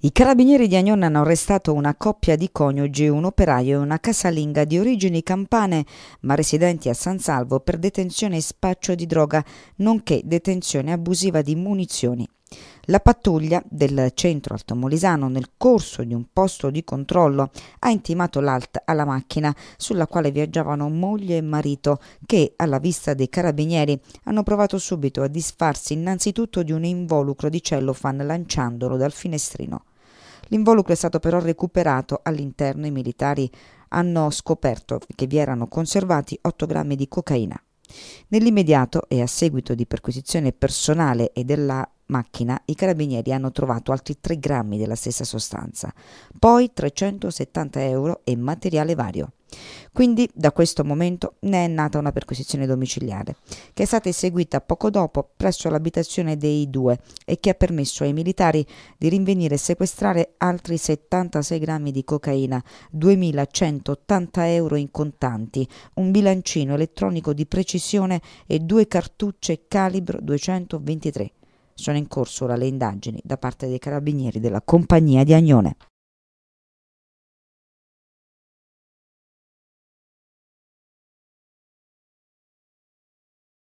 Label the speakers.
Speaker 1: I carabinieri di Agnona hanno arrestato una coppia di coniugi, un operaio e una casalinga di origini campane ma residenti a San Salvo per detenzione e spaccio di droga, nonché detenzione abusiva di munizioni. La pattuglia del centro altomolisano nel corso di un posto di controllo ha intimato l'alt alla macchina sulla quale viaggiavano moglie e marito che alla vista dei carabinieri hanno provato subito a disfarsi innanzitutto di un involucro di cellofan lanciandolo dal finestrino. L'involucro è stato però recuperato all'interno i militari hanno scoperto che vi erano conservati 8 grammi di cocaina. Nell'immediato e a seguito di perquisizione personale e della macchina i carabinieri hanno trovato altri 3 grammi della stessa sostanza, poi 370 euro e materiale vario. Quindi da questo momento ne è nata una perquisizione domiciliare, che è stata eseguita poco dopo presso l'abitazione dei due e che ha permesso ai militari di rinvenire e sequestrare altri 76 grammi di cocaina, 2.180 euro in contanti, un bilancino elettronico di precisione e due cartucce calibro 223. Sono in corso ora le indagini da parte dei carabinieri della compagnia di Agnone.